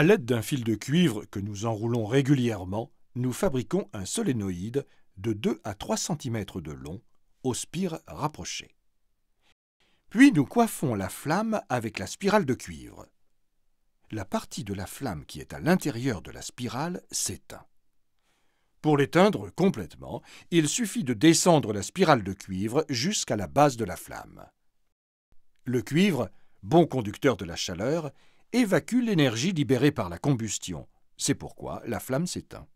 À l'aide d'un fil de cuivre que nous enroulons régulièrement, nous fabriquons un solénoïde de 2 à 3 cm de long, aux spires rapprochées. Puis nous coiffons la flamme avec la spirale de cuivre. La partie de la flamme qui est à l'intérieur de la spirale s'éteint. Pour l'éteindre complètement, il suffit de descendre la spirale de cuivre jusqu'à la base de la flamme. Le cuivre, bon conducteur de la chaleur, évacue l'énergie libérée par la combustion. C'est pourquoi la flamme s'éteint.